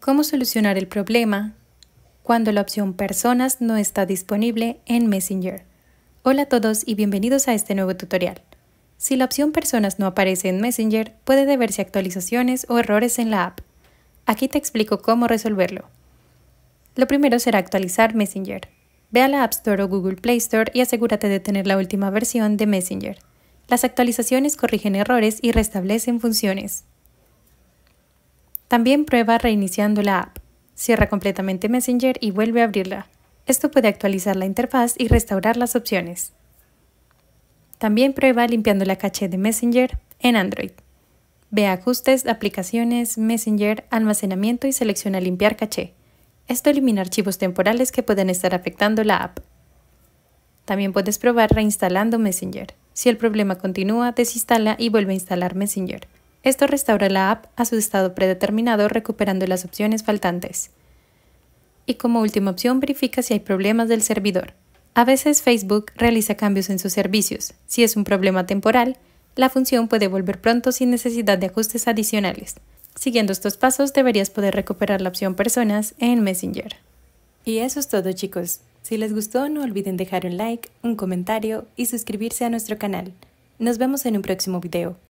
¿Cómo solucionar el problema cuando la opción personas no está disponible en Messenger? Hola a todos y bienvenidos a este nuevo tutorial. Si la opción personas no aparece en Messenger, puede deberse a actualizaciones o errores en la app. Aquí te explico cómo resolverlo. Lo primero será actualizar Messenger. Ve a la App Store o Google Play Store y asegúrate de tener la última versión de Messenger. Las actualizaciones corrigen errores y restablecen funciones. También prueba reiniciando la app. Cierra completamente Messenger y vuelve a abrirla. Esto puede actualizar la interfaz y restaurar las opciones. También prueba limpiando la caché de Messenger en Android. Ve a Ajustes, Aplicaciones, Messenger, Almacenamiento y selecciona Limpiar caché. Esto elimina archivos temporales que pueden estar afectando la app. También puedes probar reinstalando Messenger. Si el problema continúa, desinstala y vuelve a instalar Messenger. Esto restaura la app a su estado predeterminado recuperando las opciones faltantes. Y como última opción verifica si hay problemas del servidor. A veces Facebook realiza cambios en sus servicios. Si es un problema temporal, la función puede volver pronto sin necesidad de ajustes adicionales. Siguiendo estos pasos deberías poder recuperar la opción personas en Messenger. Y eso es todo chicos. Si les gustó no olviden dejar un like, un comentario y suscribirse a nuestro canal. Nos vemos en un próximo video.